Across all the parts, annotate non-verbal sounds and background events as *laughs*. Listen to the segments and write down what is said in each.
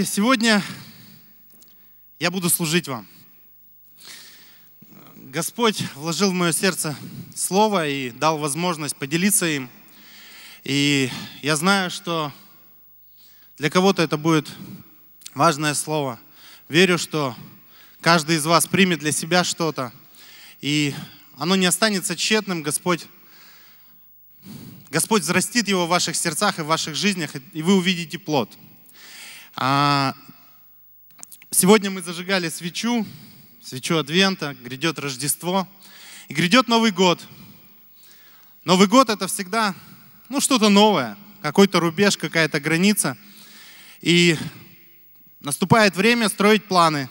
знаете, сегодня я буду служить вам. Господь вложил в мое сердце слово и дал возможность поделиться им. И я знаю, что для кого-то это будет важное слово. Верю, что каждый из вас примет для себя что-то. И оно не останется тщетным. Господь, Господь взрастит его в ваших сердцах и в ваших жизнях, и вы увидите плод – а, сегодня мы зажигали свечу, свечу Адвента, грядет Рождество, и грядет Новый год. Новый год — это всегда ну, что-то новое, какой-то рубеж, какая-то граница. И наступает время строить планы,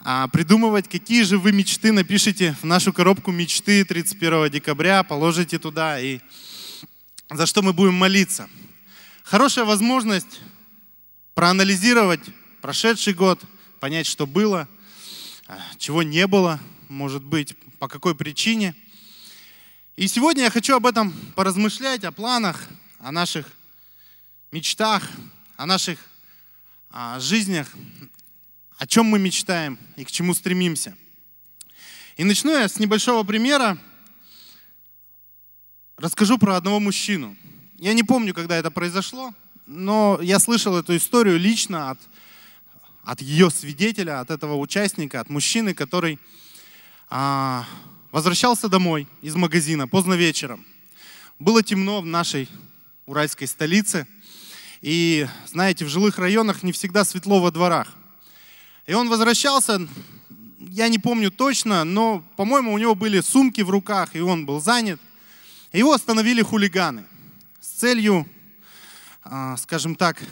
а, придумывать, какие же вы мечты напишите в нашу коробку мечты 31 декабря, положите туда, и за что мы будем молиться. Хорошая возможность проанализировать прошедший год, понять, что было, а, чего не было, может быть, по какой причине. И сегодня я хочу об этом поразмышлять, о планах, о наших мечтах, о наших о а, жизнях, о чем мы мечтаем и к чему стремимся. И начну я с небольшого примера. Расскажу про одного мужчину. Я не помню, когда это произошло, но я слышал эту историю лично от, от ее свидетеля, от этого участника, от мужчины, который а, возвращался домой из магазина поздно вечером. Было темно в нашей уральской столице. И, знаете, в жилых районах не всегда светло во дворах. И он возвращался, я не помню точно, но, по-моему, у него были сумки в руках, и он был занят. Его остановили хулиганы с целью а, скажем так,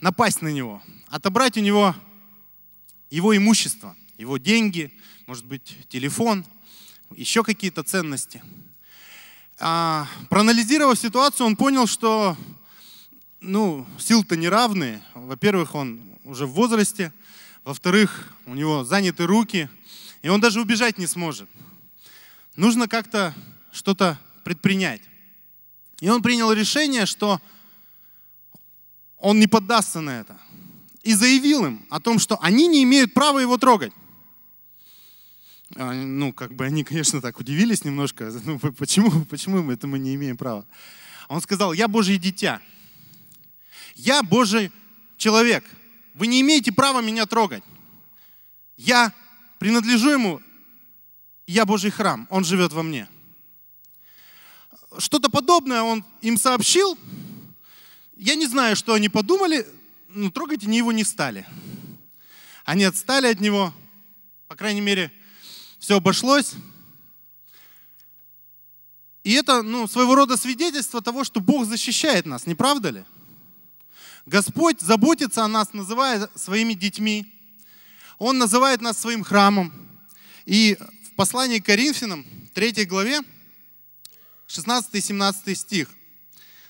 напасть на него, отобрать у него его имущество, его деньги, может быть, телефон, еще какие-то ценности. А, проанализировав ситуацию, он понял, что ну, силы то не равны. Во-первых, он уже в возрасте, во-вторых, у него заняты руки, и он даже убежать не сможет. Нужно как-то что-то предпринять. И он принял решение, что он не поддастся на это. И заявил им о том, что они не имеют права его трогать. А, ну, как бы они, конечно, так удивились немножко. *laughs* Ну, почему, почему это мы не имеем права? Он сказал, я Божье дитя. Я Божий человек. Вы не имеете права меня трогать. Я принадлежу ему. Я Божий храм. Он живет во мне. Что-то подобное он им сообщил – я не знаю, что они подумали, но трогать они его не стали. Они отстали от него, по крайней мере, все обошлось. И это ну, своего рода свидетельство того, что Бог защищает нас, не правда ли? Господь заботится о нас, называя своими детьми. Он называет нас своим храмом. И в послании к Коринфянам, 3 главе, 16-17 стих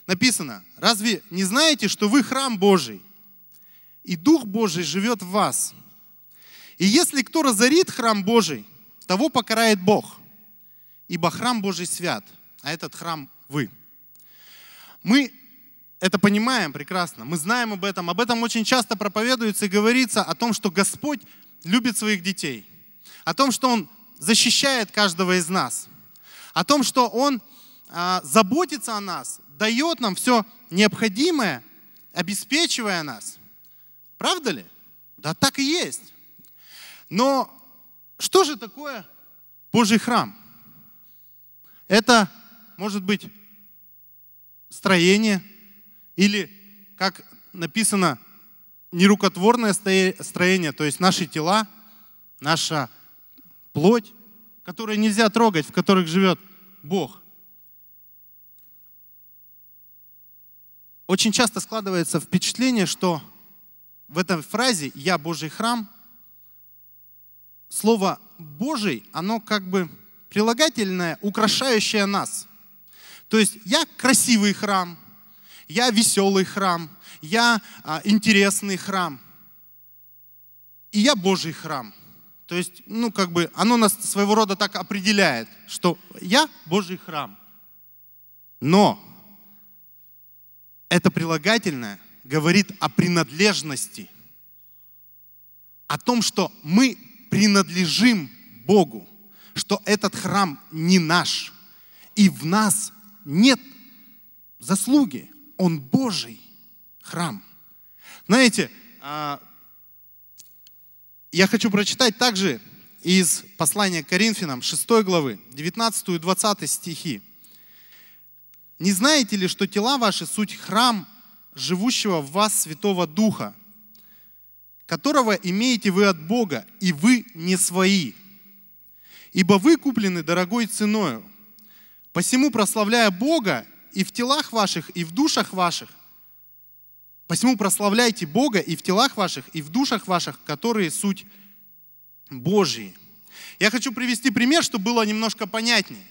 написано, разве не знаете, что вы храм Божий, и Дух Божий живет в вас? И если кто разорит храм Божий, того покарает Бог, ибо храм Божий свят, а этот храм вы. Мы это понимаем прекрасно, мы знаем об этом, об этом очень часто проповедуется и говорится о том, что Господь любит своих детей, о том, что Он защищает каждого из нас, о том, что Он а, заботится о нас дает нам все необходимое, обеспечивая нас. Правда ли? Да так и есть. Но что же такое Божий храм? Это может быть строение или, как написано, нерукотворное строение, то есть наши тела, наша плоть, которую нельзя трогать, в которых живет Бог – очень часто складывается впечатление, что в этой фразе «я Божий храм» слово «Божий», оно как бы прилагательное, украшающее нас. То есть я красивый храм, я веселый храм, я а, интересный храм, и я Божий храм. То есть, ну, как бы, оно нас своего рода так определяет, что я Божий храм. Но это прилагательное говорит о принадлежности, о том, что мы принадлежим Богу, что этот храм не наш, и в нас нет заслуги, он Божий храм. Знаете, а, я хочу прочитать также из послания к Коринфянам 6 главы, 19 и 20 стихи. Не знаете ли, что тела ваши – суть храм живущего в вас Святого Духа, которого имеете вы от Бога, и вы не свои? Ибо вы куплены дорогой ценою. Посему, прославляя Бога и в телах ваших, и в душах ваших, посему прославляйте Бога и в телах ваших, и в душах ваших, которые суть Божьи. Я хочу привести пример, чтобы было немножко понятнее.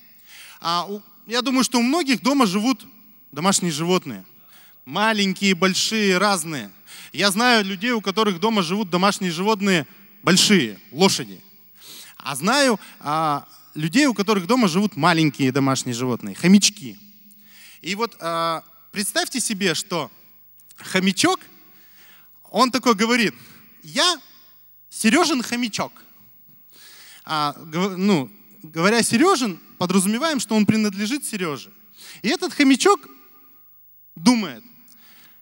А я думаю, что у многих дома живут домашние животные. Маленькие, большие, разные. Я знаю людей, у которых дома живут домашние животные большие, лошади. А знаю а, людей, у которых дома живут маленькие домашние животные, хомячки. И вот а, представьте себе, что хомячок, он такой говорит, я Сережин хомячок. А, ну, говоря Сережин, подразумеваем, что он принадлежит Сереже. И этот хомячок думает,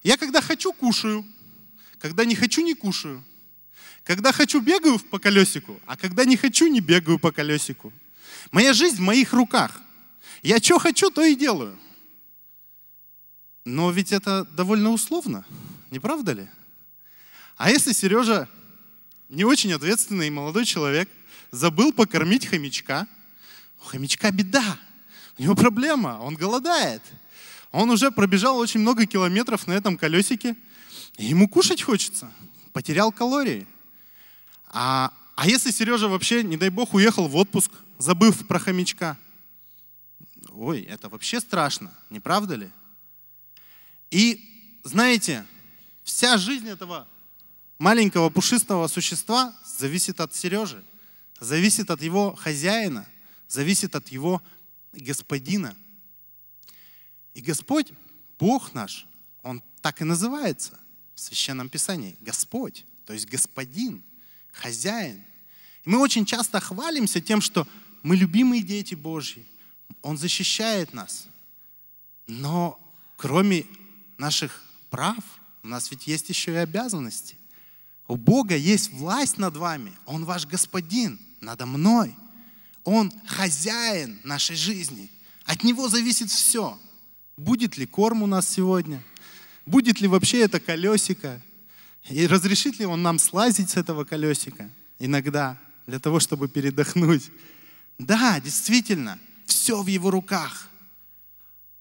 я когда хочу, кушаю, когда не хочу, не кушаю. Когда хочу, бегаю по колесику, а когда не хочу, не бегаю по колесику. Моя жизнь в моих руках. Я что хочу, то и делаю. Но ведь это довольно условно, не правда ли? А если Сережа не очень ответственный молодой человек, забыл покормить хомячка, у хомячка беда, у него проблема, он голодает. Он уже пробежал очень много километров на этом колесике, и ему кушать хочется, потерял калории. А, а если Сережа вообще, не дай бог, уехал в отпуск, забыв про хомячка? Ой, это вообще страшно, не правда ли? И знаете, вся жизнь этого маленького пушистого существа зависит от Сережи, зависит от его хозяина зависит от его господина. И Господь, Бог наш, Он так и называется в Священном Писании. Господь, то есть Господин, хозяин. И мы очень часто хвалимся тем, что мы любимые дети Божьи, Он защищает нас. Но кроме наших прав, у нас ведь есть еще и обязанности. У Бога есть власть над вами, Он ваш Господин, надо мной – он хозяин нашей жизни. От Него зависит все. Будет ли корм у нас сегодня? Будет ли вообще это колесико? И разрешит ли Он нам слазить с этого колесика иногда, для того, чтобы передохнуть? Да, действительно, все в Его руках.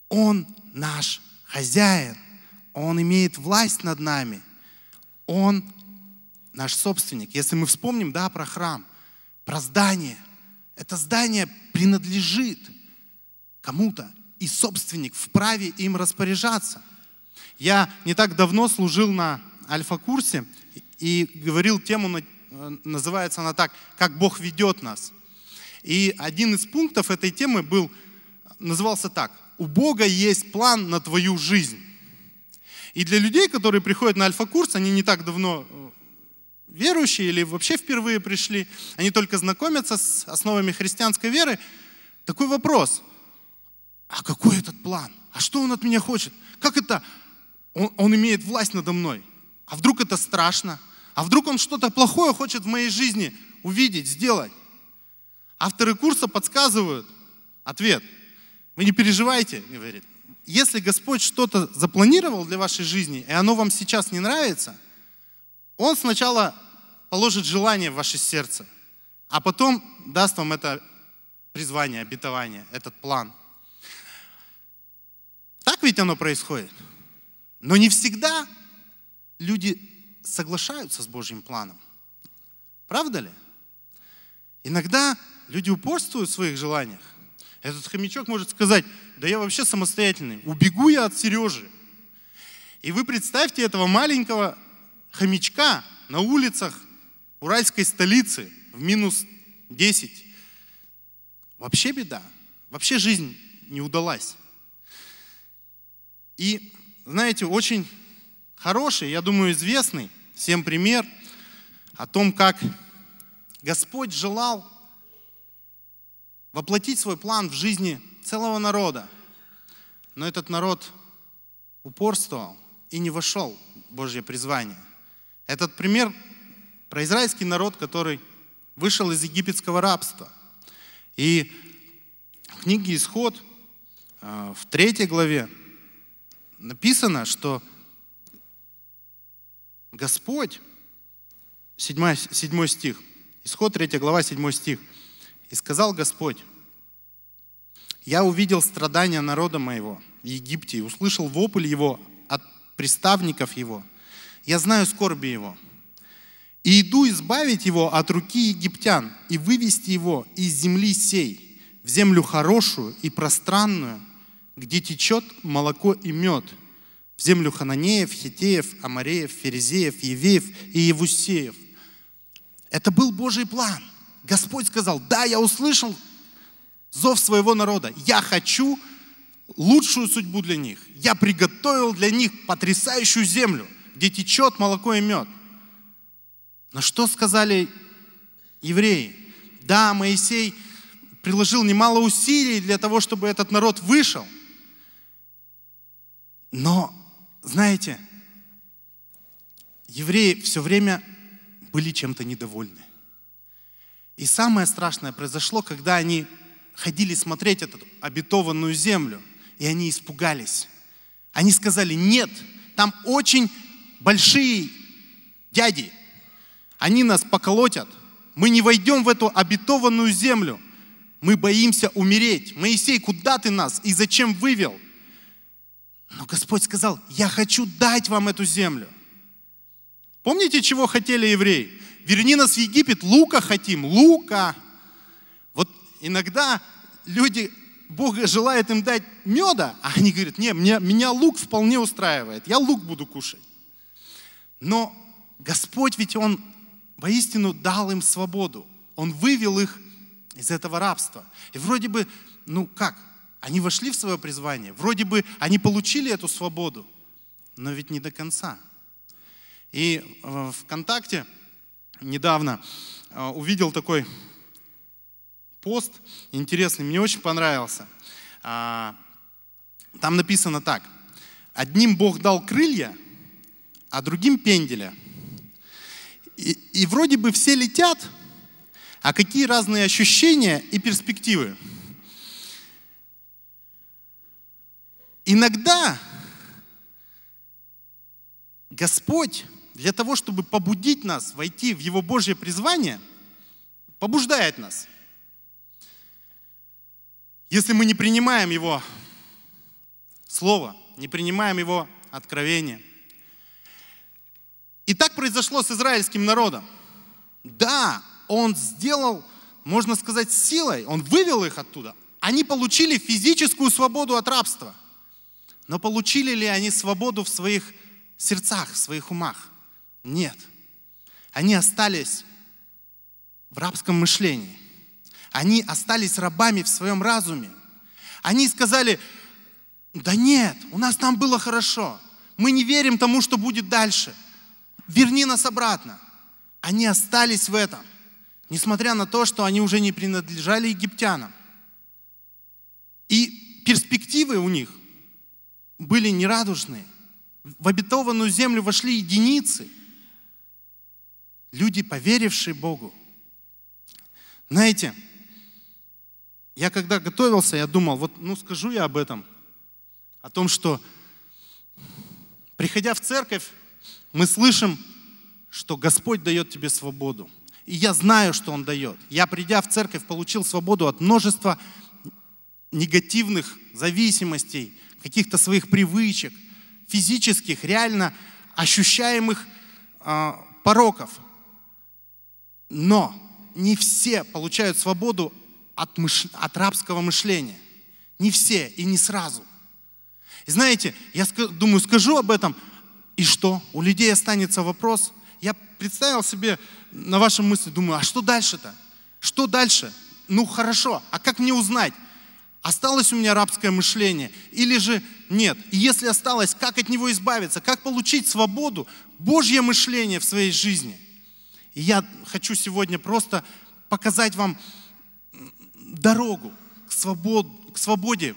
Он наш хозяин. Он имеет власть над нами. Он наш собственник. Если мы вспомним, да, про храм, про здание – это здание принадлежит кому-то, и собственник вправе им распоряжаться. Я не так давно служил на альфа-курсе и говорил тему, э, называется она так, «Как Бог ведет нас». И один из пунктов этой темы был, назывался так, «У Бога есть план на твою жизнь». И для людей, которые приходят на альфа-курс, они не так давно э, верующие или вообще впервые пришли, они только знакомятся с основами христианской веры, такой вопрос, а какой этот план? А что он от меня хочет? Как это он, он имеет власть надо мной? А вдруг это страшно? А вдруг он что-то плохое хочет в моей жизни увидеть, сделать? Авторы курса подсказывают ответ. Вы не переживайте, говорит. Если Господь что-то запланировал для вашей жизни, и оно вам сейчас не нравится, он сначала положит желание в ваше сердце, а потом даст вам это призвание, обетование, этот план. Так ведь оно происходит. Но не всегда люди соглашаются с Божьим планом. Правда ли? Иногда люди упорствуют в своих желаниях. Этот хомячок может сказать, да я вообще самостоятельный, убегу я от Сережи. И вы представьте этого маленького хомячка на улицах уральской столицы в минус 10. Вообще беда. Вообще жизнь не удалась. И, знаете, очень хороший, я думаю, известный всем пример о том, как Господь желал воплотить свой план в жизни целого народа. Но этот народ упорствовал и не вошел в Божье призвание. Этот пример про израильский народ, который вышел из египетского рабства. И в книге «Исход» э, в третьей главе написано, что Господь, 7, 7 стих, Исход 3 глава 7 стих, «И сказал Господь, я увидел страдания народа моего в Египте и услышал вопль его от приставников его, я знаю скорби его. И иду избавить его от руки египтян и вывести его из земли сей, в землю хорошую и пространную, где течет молоко и мед, в землю хананеев, хитеев, амареев, ферезеев, евеев и евусеев. Это был Божий план. Господь сказал, да, я услышал зов своего народа. Я хочу лучшую судьбу для них. Я приготовил для них потрясающую землю – где течет молоко и мед. На что сказали евреи? Да, Моисей приложил немало усилий для того, чтобы этот народ вышел. Но, знаете, евреи все время были чем-то недовольны. И самое страшное произошло, когда они ходили смотреть эту обетованную землю, и они испугались. Они сказали, нет, там очень большие дяди, они нас поколотят, мы не войдем в эту обетованную землю, мы боимся умереть. Моисей, куда ты нас и зачем вывел? Но Господь сказал, я хочу дать вам эту землю. Помните, чего хотели евреи? Верни нас в Египет, лука хотим, лука. Вот иногда люди, Бог желает им дать меда, а они говорят, не, меня, меня лук вполне устраивает, я лук буду кушать. Но Господь ведь Он воистину дал им свободу. Он вывел их из этого рабства. И вроде бы, ну как, они вошли в свое призвание, вроде бы они получили эту свободу, но ведь не до конца. И э, ВКонтакте недавно э, увидел такой пост интересный, мне очень понравился. А, там написано так. Одним Бог дал крылья, а другим пенделя. И, и вроде бы все летят, а какие разные ощущения и перспективы. Иногда Господь для того, чтобы побудить нас войти в Его Божье призвание, побуждает нас. Если мы не принимаем Его Слово, не принимаем Его откровение – и так произошло с израильским народом. Да, он сделал, можно сказать, силой, он вывел их оттуда. Они получили физическую свободу от рабства. Но получили ли они свободу в своих сердцах, в своих умах? Нет. Они остались в рабском мышлении. Они остались рабами в своем разуме. Они сказали, да нет, у нас там было хорошо. Мы не верим тому, что будет дальше верни нас обратно. Они остались в этом, несмотря на то, что они уже не принадлежали египтянам. И перспективы у них были нерадужные. В обетованную землю вошли единицы. Люди, поверившие Богу. Знаете, я когда готовился, я думал, вот ну скажу я об этом, о том, что приходя в церковь, мы слышим, что Господь дает тебе свободу. И я знаю, что Он дает. Я, придя в церковь, получил свободу от множества негативных зависимостей, каких-то своих привычек, физических, реально ощущаемых э, пороков. Но не все получают свободу от, мыш... от рабского мышления. Не все и не сразу. И знаете, я ск... думаю, скажу об этом – и что? У людей останется вопрос. Я представил себе на вашем мысли, думаю, а что дальше-то? Что дальше? Ну хорошо, а как мне узнать? Осталось у меня рабское мышление или же нет? И если осталось, как от него избавиться? Как получить свободу, Божье мышление в своей жизни? И я хочу сегодня просто показать вам дорогу к, свобод, к свободе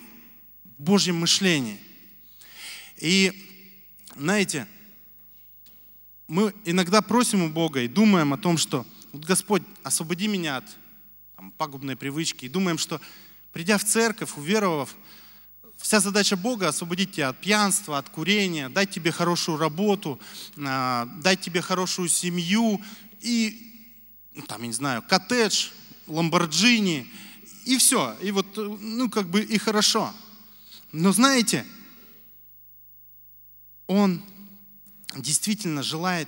в Божьем мышлении. И знаете, мы иногда просим у Бога и думаем о том, что вот Господь, освободи меня от там, пагубной привычки, и думаем, что придя в церковь, уверовав, вся задача Бога освободить тебя от пьянства, от курения, дать тебе хорошую работу, а, дать тебе хорошую семью и, ну, там, я не знаю, коттедж, ламборджини, и все. И вот, ну, как бы и хорошо. Но знаете, Он действительно желает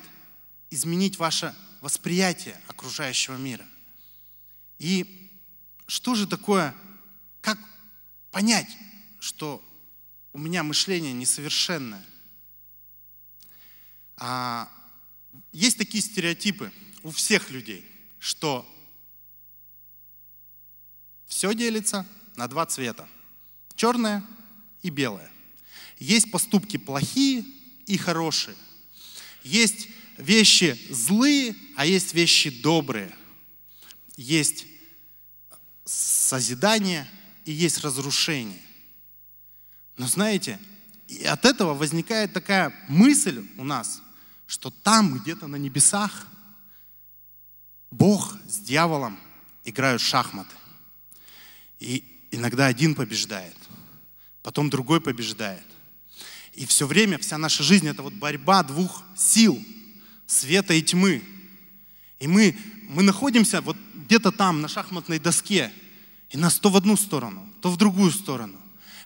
изменить ваше восприятие окружающего мира. И что же такое, как понять, что у меня мышление несовершенное? А, есть такие стереотипы у всех людей, что все делится на два цвета. Черное и белое. Есть поступки плохие и хорошие. Есть вещи злые, а есть вещи добрые. Есть созидание и есть разрушение. Но знаете, и от этого возникает такая мысль у нас, что там где-то на небесах Бог с дьяволом играют в шахматы. И иногда один побеждает, потом другой побеждает. И все время вся наша жизнь — это вот борьба двух сил, света и тьмы. И мы, мы находимся вот где-то там, на шахматной доске, и нас то в одну сторону, то в другую сторону,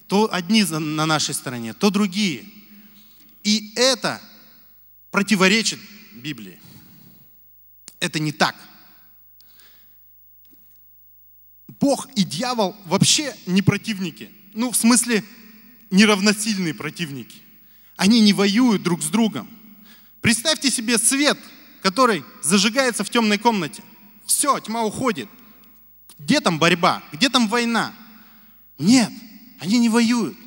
то одни на нашей стороне, то другие. И это противоречит Библии. Это не так. Бог и дьявол вообще не противники. Ну, в смысле, неравносильные противники. Они не воюют друг с другом. Представьте себе свет, который зажигается в темной комнате. Все, тьма уходит. Где там борьба? Где там война? Нет, они не воюют.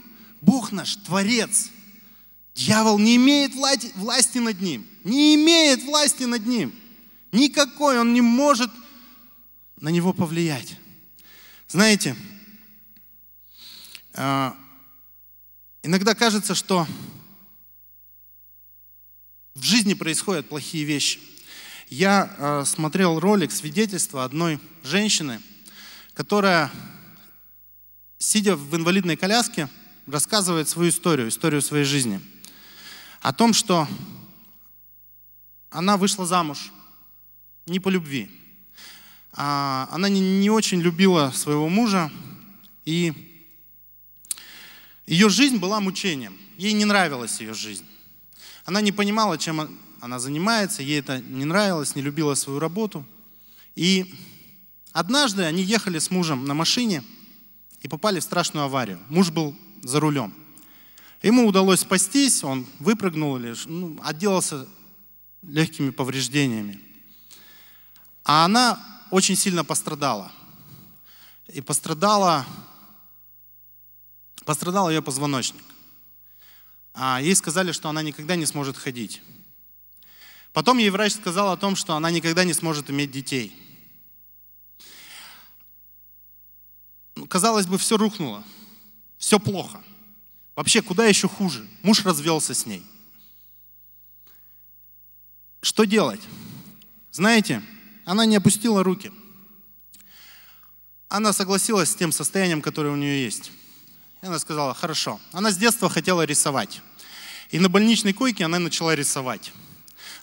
Бог наш Творец. Дьявол не имеет власти над ним. Не имеет власти над ним. Никакой он не может на него повлиять. Знаете, а, Иногда кажется, что в жизни происходят плохие вещи. Я э, смотрел ролик свидетельства одной женщины, которая, сидя в инвалидной коляске, рассказывает свою историю, историю своей жизни. О том, что она вышла замуж не по любви. А, она не, не очень любила своего мужа, и ее жизнь была мучением. Ей не нравилась ее жизнь. Она не понимала, чем она занимается, ей это не нравилось, не любила свою работу. И однажды они ехали с мужем на машине и попали в страшную аварию. Муж был за рулем. Ему удалось спастись, он выпрыгнул или ну, отделался легкими повреждениями. А она очень сильно пострадала. И пострадала Пострадал ее позвоночник. А ей сказали, что она никогда не сможет ходить. Потом ей врач сказал о том, что она никогда не сможет иметь детей. Ну, казалось бы, все рухнуло, все плохо. Вообще, куда еще хуже? Муж развелся с ней. Что делать? Знаете, она не опустила руки. Она согласилась с тем состоянием, которое у нее есть. И она сказала, хорошо. Она с детства хотела рисовать. И на больничной койке она начала рисовать.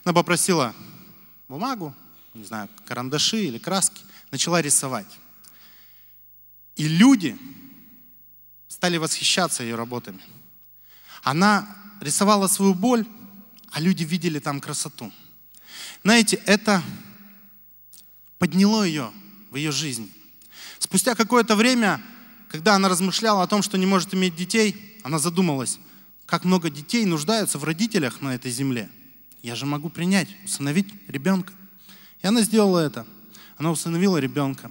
Она попросила бумагу, не знаю, карандаши или краски, начала рисовать. И люди стали восхищаться ее работами. Она рисовала свою боль, а люди видели там красоту. Знаете, это подняло ее в ее жизнь. Спустя какое-то время когда она размышляла о том, что не может иметь детей, она задумалась, как много детей нуждаются в родителях на этой земле. Я же могу принять, усыновить ребенка. И она сделала это. Она усыновила ребенка.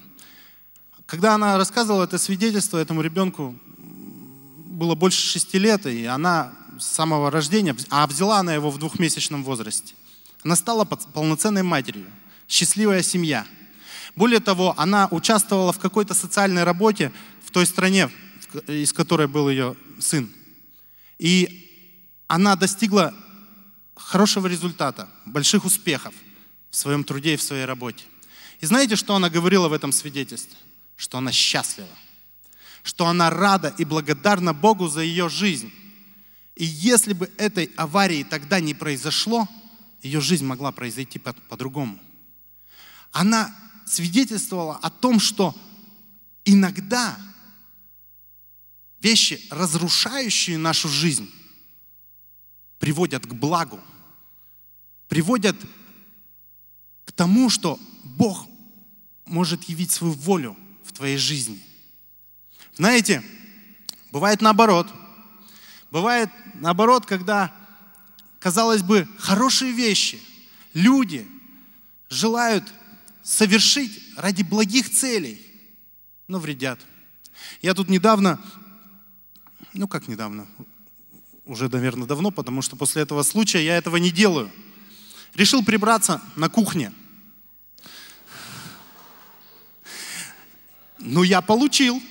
Когда она рассказывала это свидетельство этому ребенку, было больше шести лет, и она с самого рождения, а взяла она его в двухмесячном возрасте. Она стала полноценной матерью, счастливая семья. Более того, она участвовала в какой-то социальной работе, в той стране, из которой был ее сын. И она достигла хорошего результата, больших успехов в своем труде и в своей работе. И знаете, что она говорила в этом свидетельстве? Что она счастлива, что она рада и благодарна Богу за ее жизнь. И если бы этой аварии тогда не произошло, ее жизнь могла произойти по- по-другому. Она свидетельствовала о том, что иногда Вещи, разрушающие нашу жизнь, приводят к благу, приводят к тому, что Бог может явить свою волю в твоей жизни. Знаете, бывает наоборот. Бывает наоборот, когда, казалось бы, хорошие вещи, люди желают совершить ради благих целей, но вредят. Я тут недавно ну как недавно, уже, наверное, давно, потому что после этого случая я этого не делаю. Решил прибраться на кухне. Ну, я получил.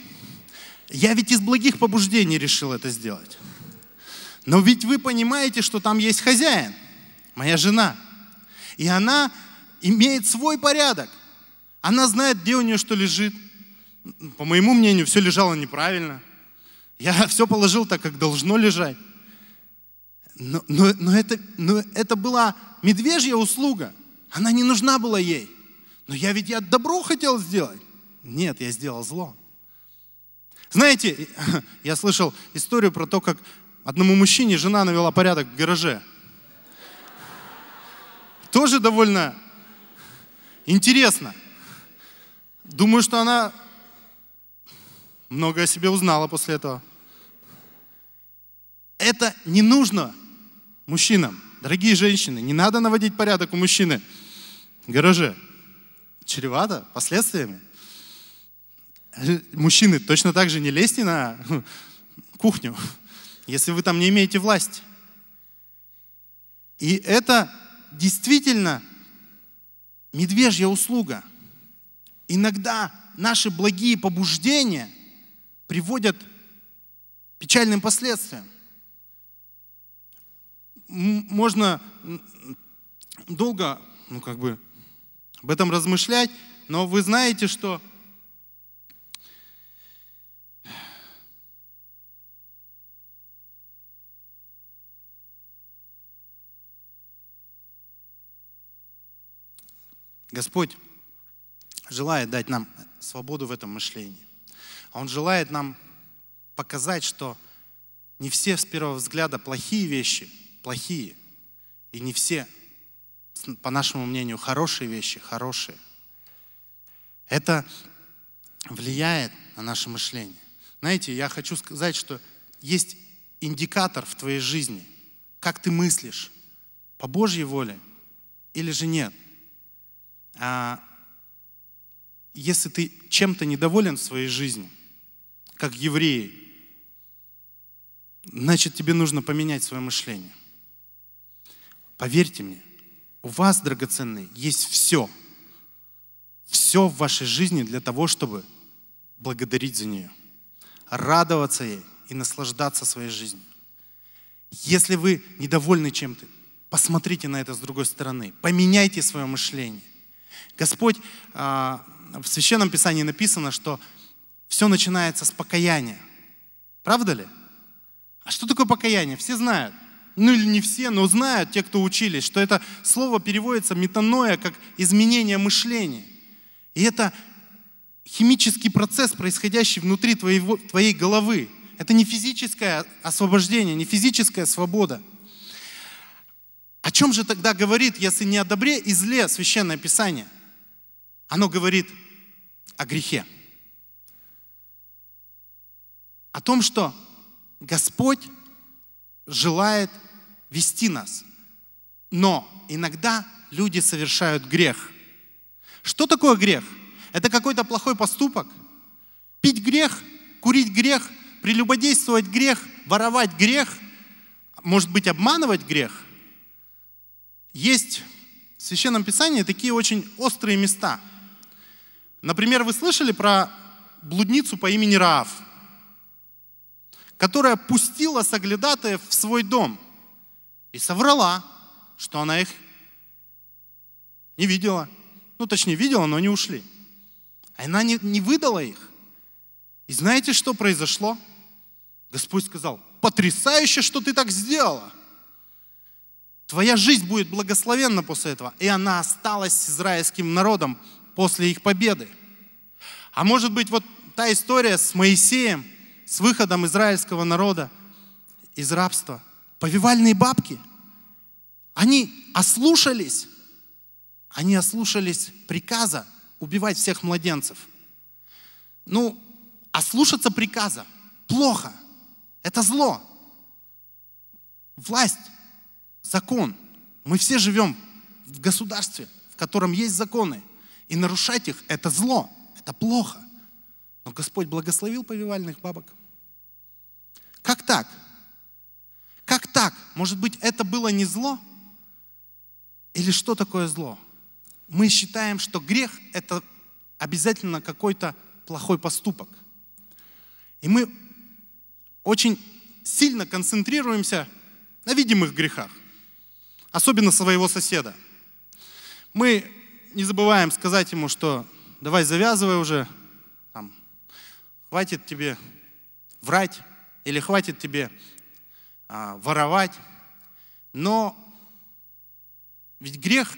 Я ведь из благих побуждений решил это сделать. Но ведь вы понимаете, что там есть хозяин, моя жена. И она имеет свой порядок. Она знает, где у нее что лежит. По моему мнению, все лежало неправильно – я *laughs* все положил так, как должно лежать. Но, но, но, это, но это была медвежья услуга. Она не нужна была ей. Но я ведь я добро хотел сделать. Нет, я сделал зло. Знаете, *laughs* я слышал историю про то, как одному мужчине жена навела порядок в гараже. Тоже довольно интересно. Думаю, что она много о себе узнала после этого. Это не нужно мужчинам. Дорогие женщины, не надо наводить порядок у мужчины в гараже. Чревато последствиями. Э, мужчины, точно так же не лезьте на кухню, *laughs* если вы там не имеете власть. И это действительно медвежья услуга. Иногда наши благие побуждения приводят к печальным последствиям можно долго, ну как бы, об этом размышлять, но вы знаете, что Господь желает дать нам свободу в этом мышлении. Он желает нам показать, что не все с первого взгляда плохие вещи – плохие. И не все, по нашему мнению, хорошие вещи хорошие. Это влияет на наше мышление. Знаете, я хочу сказать, что есть индикатор в твоей жизни, как ты мыслишь, по Божьей воле или же нет. А если ты чем-то недоволен в своей жизни, как евреи, значит тебе нужно поменять свое мышление. Поверьте мне, у вас, драгоценный, есть все. Все в вашей жизни для того, чтобы благодарить за нее, радоваться ей и наслаждаться своей жизнью. Если вы недовольны чем-то, посмотрите на это с другой стороны, поменяйте свое мышление. Господь, а, в Священном Писании написано, что все начинается с покаяния. Правда ли? А что такое покаяние? Все знают – ну или не все, но знают те, кто учились, что это слово переводится метаноя как изменение мышления. И это химический процесс, происходящий внутри твоего, твоей головы. Это не физическое освобождение, не физическая свобода. О чем же тогда говорит, если не о добре и зле Священное Писание? Оно говорит о грехе. О том, что Господь желает вести нас. Но иногда люди совершают грех. Что такое грех? Это какой-то плохой поступок? Пить грех, курить грех, прелюбодействовать грех, воровать грех, может быть, обманывать грех? Есть в Священном Писании такие очень острые места. Например, вы слышали про блудницу по имени Раав, которая пустила соглядатая в свой дом – и соврала, что она их не видела. Ну, точнее, видела, но не ушли. а Она не, не выдала их. И знаете, что произошло? Господь сказал, потрясающе, что ты так сделала. Твоя жизнь будет благословенна после этого. И она осталась с израильским народом после их победы. А может быть, вот та история с Моисеем, с выходом израильского народа из рабства – повивальные бабки, они ослушались, они ослушались приказа убивать всех младенцев. Ну, ослушаться а приказа плохо, это зло. Власть, закон. Мы все живем в государстве, в котором есть законы. И нарушать их – это зло, это плохо. Но Господь благословил повивальных бабок. Как так? Как так? Может быть, это было не зло? Или что такое зло? Мы считаем, что грех – это обязательно какой-то плохой поступок. И мы очень сильно концентрируемся на видимых грехах, особенно своего соседа. Мы не забываем сказать ему, что давай завязывай уже, там, хватит тебе врать, или хватит тебе а, воровать. Но ведь грех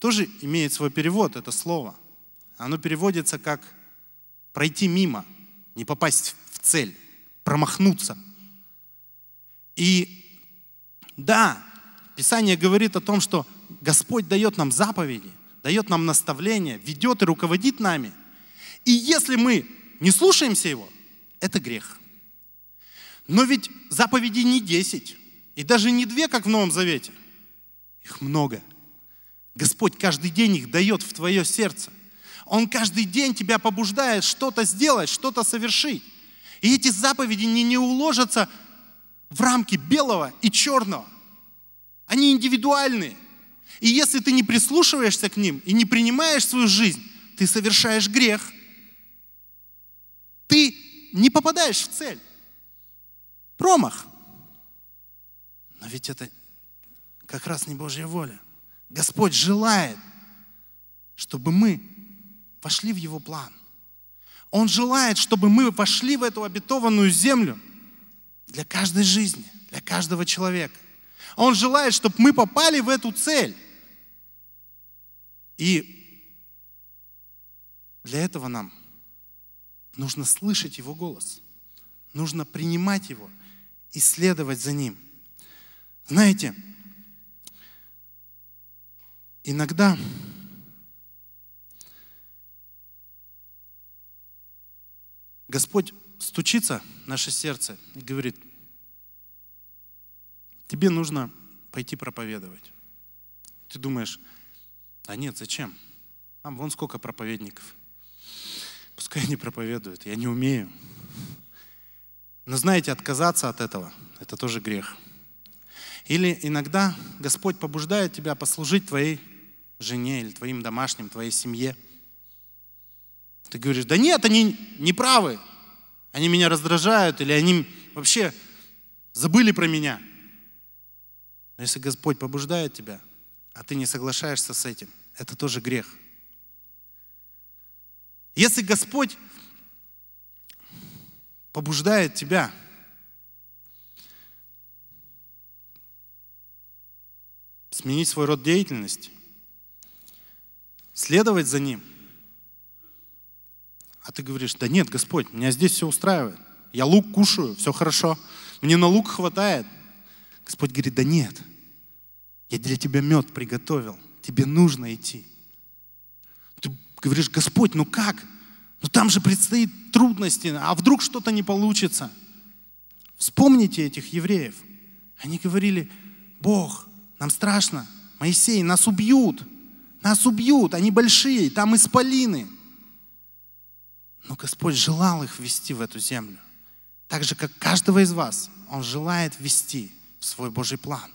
тоже имеет свой перевод, это слово. Оно переводится как пройти мимо, не попасть в цель, промахнуться. И да, Писание говорит о том, что Господь дает нам заповеди, дает нам наставления, ведет и руководит нами. И если мы не слушаемся Его, это грех. Но ведь заповедей не десять и даже не две, как в Новом Завете. Их много. Господь каждый день их дает в твое сердце. Он каждый день тебя побуждает что-то сделать, что-то совершить. И эти заповеди не, не уложатся в рамки белого и черного. Они индивидуальные. И если ты не прислушиваешься к ним и не принимаешь свою жизнь, ты совершаешь грех. Ты не попадаешь в цель промах. Но ведь это как раз не Божья воля. Господь желает, чтобы мы вошли в Его план. Он желает, чтобы мы вошли в эту обетованную землю для каждой жизни, для каждого человека. Он желает, чтобы мы попали в эту цель. И для этого нам нужно слышать Его голос, нужно принимать Его, и следовать за Ним. Знаете, иногда Господь стучится в наше сердце и говорит, тебе нужно пойти проповедовать. Ты думаешь, а нет, зачем? Там вон сколько проповедников. Пускай они проповедуют, я не умею. Но знаете, отказаться от этого – это тоже грех. Или иногда Господь побуждает тебя послужить твоей жене или твоим домашним, твоей семье. Ты говоришь, да нет, они не правы, они меня раздражают, или они вообще забыли про меня. Но если Господь побуждает тебя, а ты не соглашаешься с этим, это тоже грех. Если Господь побуждает тебя. Сменить свой род деятельности, следовать за ним. А ты говоришь, да нет, Господь, меня здесь все устраивает. Я лук кушаю, все хорошо. Мне на лук хватает. Господь говорит, да нет, я для тебя мед приготовил. Тебе нужно идти. Ты говоришь, Господь, ну как? Но там же предстоит трудности, а вдруг что-то не получится. Вспомните этих евреев. Они говорили, Бог, нам страшно, Моисей, нас убьют, нас убьют, они большие, там исполины. Но Господь желал их ввести в эту землю. Так же, как каждого из вас, Он желает ввести в свой Божий план.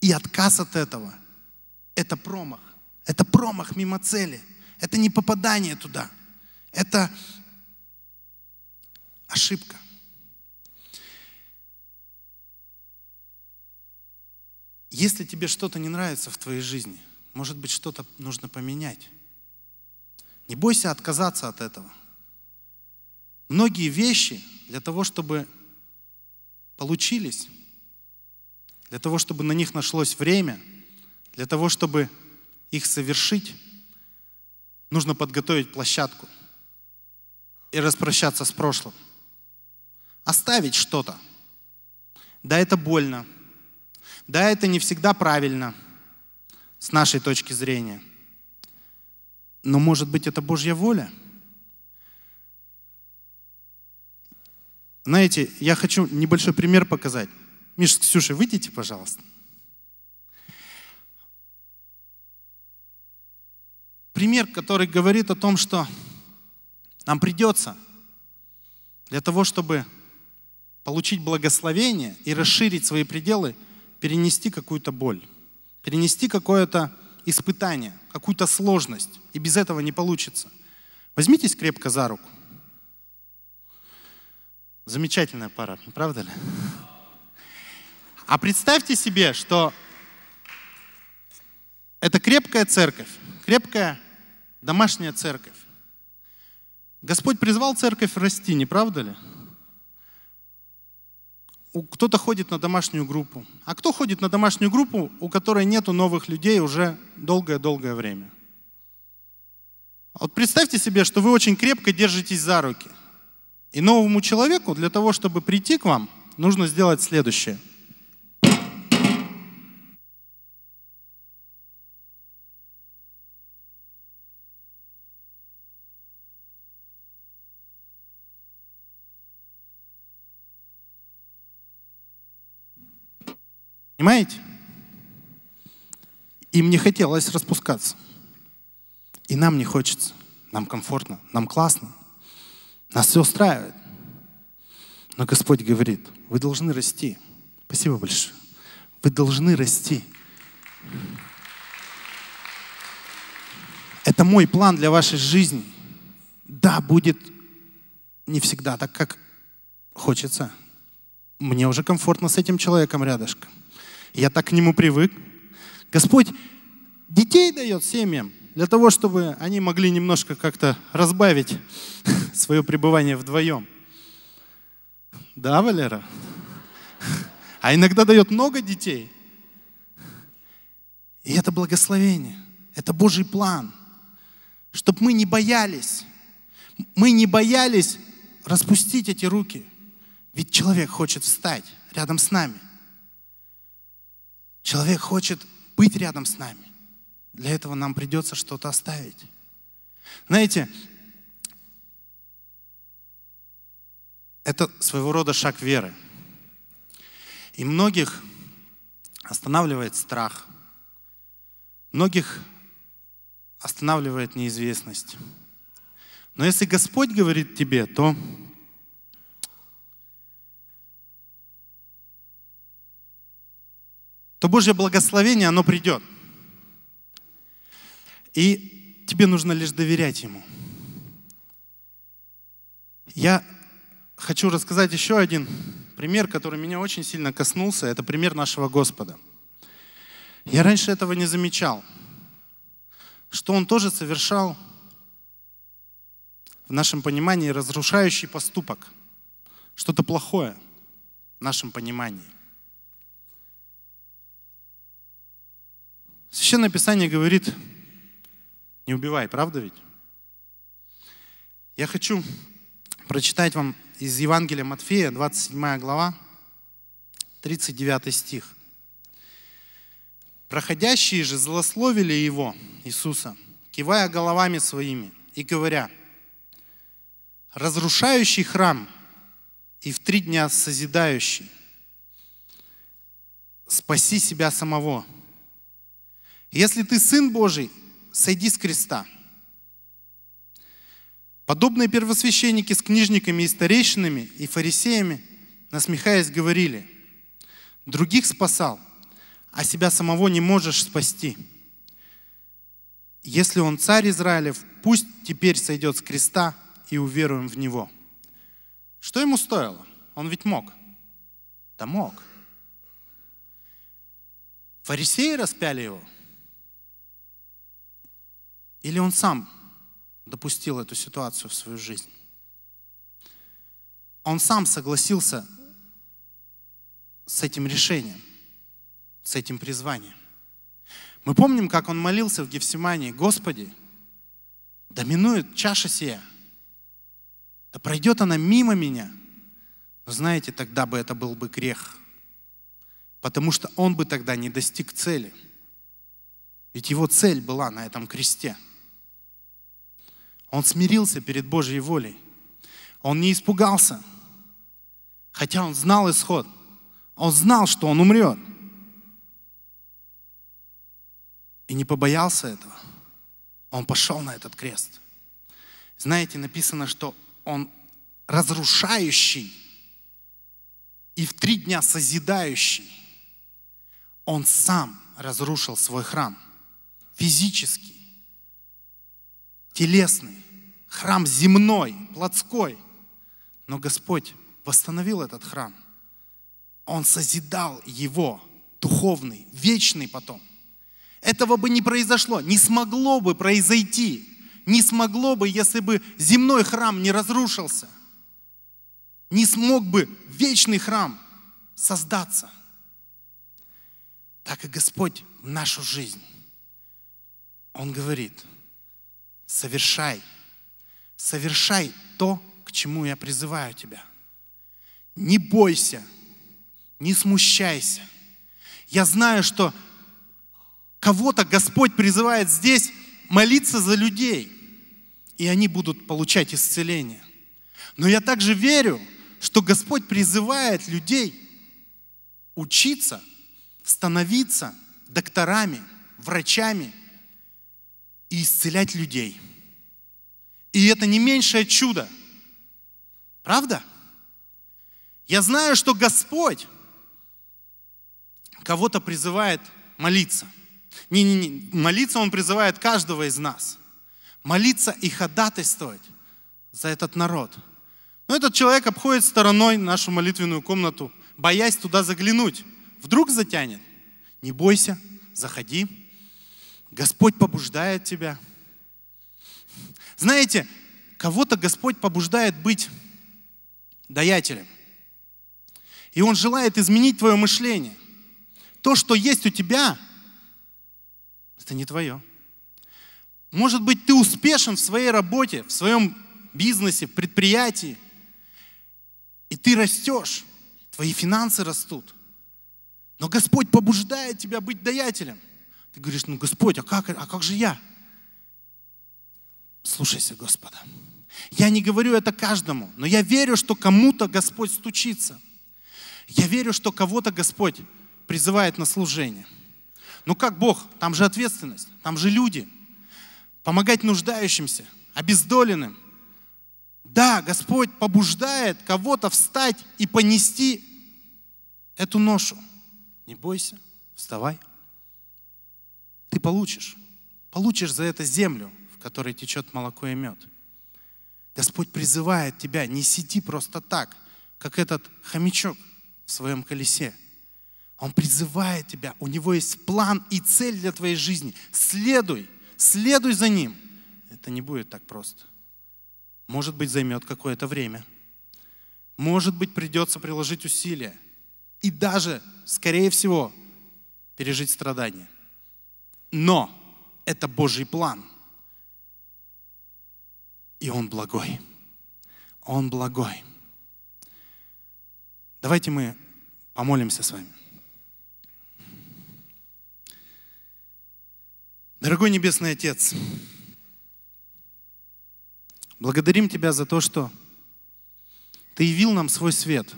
И отказ от этого – это промах. Это промах мимо цели – это не попадание туда. Это ошибка. Если тебе что-то не нравится в твоей жизни, может быть, что-то нужно поменять. Не бойся отказаться от этого. Многие вещи для того, чтобы получились, для того, чтобы на них нашлось время, для того, чтобы их совершить, нужно подготовить площадку и распрощаться с прошлым. Оставить что-то. Да, это больно. Да, это не всегда правильно с нашей точки зрения. Но, может быть, это Божья воля? Знаете, я хочу небольшой пример показать. Миш, с Ксюшей, выйдите, пожалуйста. пример, который говорит о том, что нам придется для того, чтобы получить благословение и расширить свои пределы, перенести какую-то боль, перенести какое-то испытание, какую-то сложность. И без этого не получится. Возьмитесь крепко за руку. Замечательная пара, не правда ли? А представьте себе, что это крепкая церковь, крепкая домашняя церковь. Господь призвал церковь расти, не правда ли? Кто-то ходит на домашнюю группу. А кто ходит на домашнюю группу, у которой нету новых людей уже долгое-долгое время? Вот представьте себе, что вы очень крепко держитесь за руки. И новому человеку для того, чтобы прийти к вам, нужно сделать следующее – Понимаете? Им не хотелось распускаться. И нам не хочется. Нам комфортно, нам классно. Нас все устраивает. Но Господь говорит, вы должны расти. Спасибо большое. Вы должны расти. Это мой план для вашей жизни. Да, будет не всегда так, как хочется. Мне уже комфортно с этим человеком рядышком. Я так к нему привык. Господь детей дает семьям для того, чтобы они могли немножко как-то разбавить *laughs* свое пребывание вдвоем. Да, Валера? А иногда дает много детей. И это благословение, это Божий план, чтобы мы не боялись, мы не боялись распустить эти руки. Ведь человек хочет встать рядом с нами. Человек хочет быть рядом с нами. Для этого нам придется что-то оставить. Знаете, это своего рода шаг веры. И многих останавливает страх, многих останавливает неизвестность. Но если Господь говорит тебе, то то Божье благословение, оно придет. И тебе нужно лишь доверять Ему. Я хочу рассказать еще один пример, который меня очень сильно коснулся. Это пример нашего Господа. Я раньше этого не замечал, что Он тоже совершал в нашем понимании разрушающий поступок, что-то плохое в нашем понимании. Священное Писание говорит, не убивай, правда ведь? Я хочу прочитать вам из Евангелия Матфея, 27 глава, 39 стих. Проходящие же злословили его, Иисуса, кивая головами своими и говоря, разрушающий храм и в три дня созидающий, спаси себя самого – если ты Сын Божий, сойди с креста. Подобные первосвященники с книжниками и старейшинами и фарисеями, насмехаясь, говорили, «Других спасал, а себя самого не можешь спасти. Если он царь Израилев, пусть теперь сойдет с креста и уверуем в него». Что ему стоило? Он ведь мог. Да мог. Фарисеи распяли его – или он сам допустил эту ситуацию в свою жизнь? Он сам согласился с этим решением, с этим призванием. Мы помним, как он молился в Гефсимании, «Господи, доминует чаша сия, да пройдет она мимо меня». Но знаете, тогда бы это был бы грех, потому что он бы тогда не достиг цели. Ведь его цель была на этом кресте – он смирился перед Божьей волей. Он не испугался, хотя он знал исход. Он знал, что он умрет. И не побоялся этого. Он пошел на этот крест. Знаете, написано, что он разрушающий и в три дня созидающий. Он сам разрушил свой храм физически телесный, храм земной, плотской. Но Господь восстановил этот храм. Он созидал его, духовный, вечный потом. Этого бы не произошло, не смогло бы произойти, не смогло бы, если бы земной храм не разрушился. Не смог бы вечный храм создаться. Так и Господь в нашу жизнь. Он говорит – совершай, совершай то, к чему я призываю тебя. Не бойся, не смущайся. Я знаю, что кого-то Господь призывает здесь молиться за людей, и они будут получать исцеление. Но я также верю, что Господь призывает людей учиться, становиться докторами, врачами – и исцелять людей. И это не меньшее чудо. Правда? Я знаю, что Господь кого-то призывает молиться. Не, не, не. Молиться Он призывает каждого из нас. Молиться и ходатайствовать за этот народ. Но этот человек обходит стороной нашу молитвенную комнату, боясь туда заглянуть. Вдруг затянет. Не бойся, заходи. Господь побуждает тебя. Знаете, кого-то Господь побуждает быть даятелем. И Он желает изменить твое мышление. То, что есть у тебя, это не твое. Может быть, ты успешен в своей работе, в своем бизнесе, предприятии, и ты растешь, твои финансы растут. Но Господь побуждает тебя быть даятелем – ты говоришь, ну Господь, а как, а как же я? Слушайся Господа. Я не говорю это каждому, но я верю, что кому-то Господь стучится. Я верю, что кого-то Господь призывает на служение. Ну как Бог? Там же ответственность, там же люди. Помогать нуждающимся, обездоленным. Да, Господь побуждает кого-то встать и понести эту ношу. Не бойся, вставай, ты получишь. Получишь за это землю, в которой течет молоко и мед. Господь призывает тебя, не сиди просто так, как этот хомячок в своем колесе. Он призывает тебя, у него есть план и цель для твоей жизни. Следуй, следуй за ним. Это не будет так просто. Может быть, займет какое-то время. Может быть, придется приложить усилия. И даже, скорее всего, пережить страдания. Но это Божий план. И Он благой. Он благой. Давайте мы помолимся с вами. Дорогой Небесный Отец, благодарим Тебя за то, что Ты явил нам свой свет,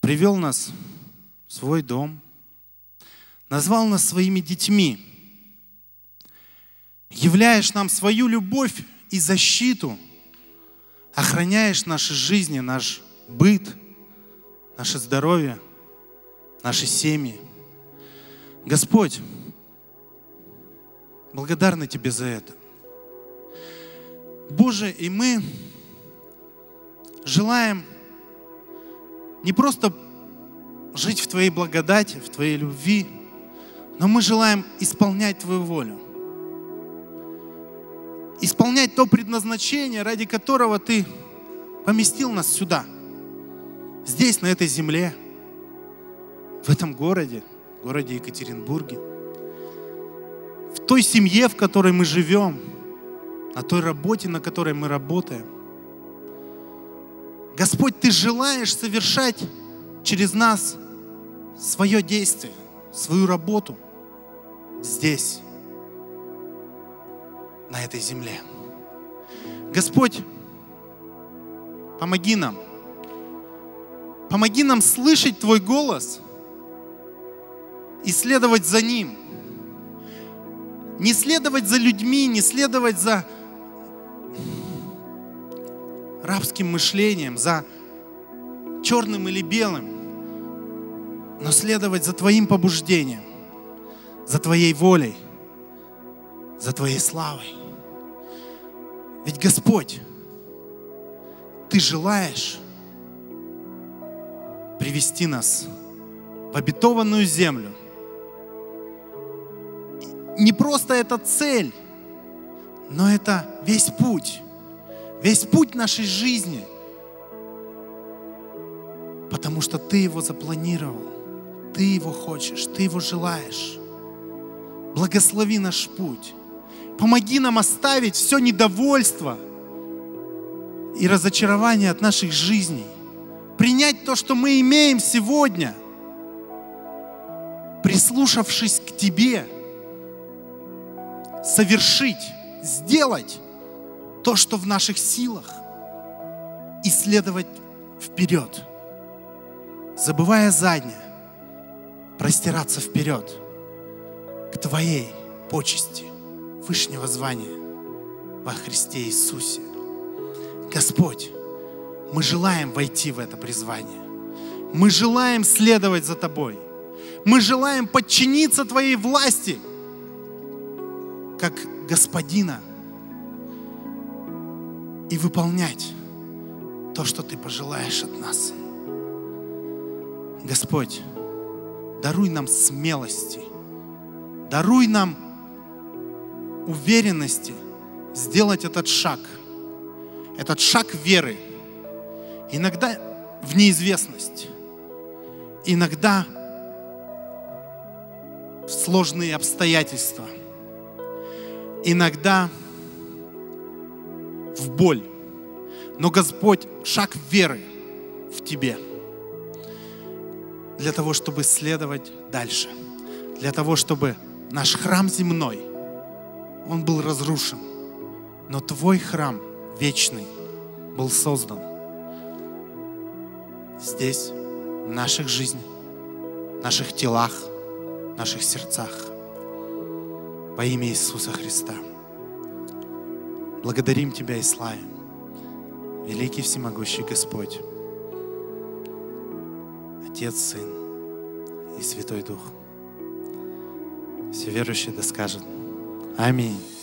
привел нас в свой дом – назвал нас своими детьми, являешь нам свою любовь и защиту, охраняешь наши жизни, наш быт, наше здоровье, наши семьи. Господь, благодарны Тебе за это. Боже, и мы желаем не просто жить в Твоей благодати, в Твоей любви – но мы желаем исполнять Твою волю. Исполнять то предназначение, ради которого Ты поместил нас сюда. Здесь, на этой земле, в этом городе, в городе Екатеринбурге, в той семье, в которой мы живем, на той работе, на которой мы работаем. Господь, Ты желаешь совершать через нас свое действие, свою работу – здесь, на этой земле. Господь, помоги нам. Помоги нам слышать Твой голос и следовать за Ним. Не следовать за людьми, не следовать за рабским мышлением, за черным или белым, но следовать за Твоим побуждением за Твоей волей, за Твоей славой. Ведь, Господь, Ты желаешь привести нас в обетованную землю. Не просто это цель, но это весь путь, весь путь нашей жизни, потому что ты его запланировал, ты его хочешь, ты его желаешь. Благослови наш путь. Помоги нам оставить все недовольство и разочарование от наших жизней. Принять то, что мы имеем сегодня, прислушавшись к Тебе, совершить, сделать то, что в наших силах, и следовать вперед, забывая заднее, простираться вперед – Твоей почести, Вышнего звания во Христе Иисусе. Господь, мы желаем войти в это призвание. Мы желаем следовать за Тобой. Мы желаем подчиниться Твоей власти, как Господина, и выполнять то, что Ты пожелаешь от нас. Господь, даруй нам смелости Даруй нам уверенности сделать этот шаг, этот шаг веры, иногда в неизвестность, иногда в сложные обстоятельства, иногда в боль. Но, Господь, шаг веры в Тебе для того, чтобы следовать дальше, для того, чтобы Наш храм земной, он был разрушен, но Твой храм вечный был создан здесь, в наших жизнях, в наших телах, в наших сердцах. Во имя Иисуса Христа. Благодарим Тебя и славим, великий всемогущий Господь, Отец, Сын и Святой Дух. Все верующие да скажут. Аминь.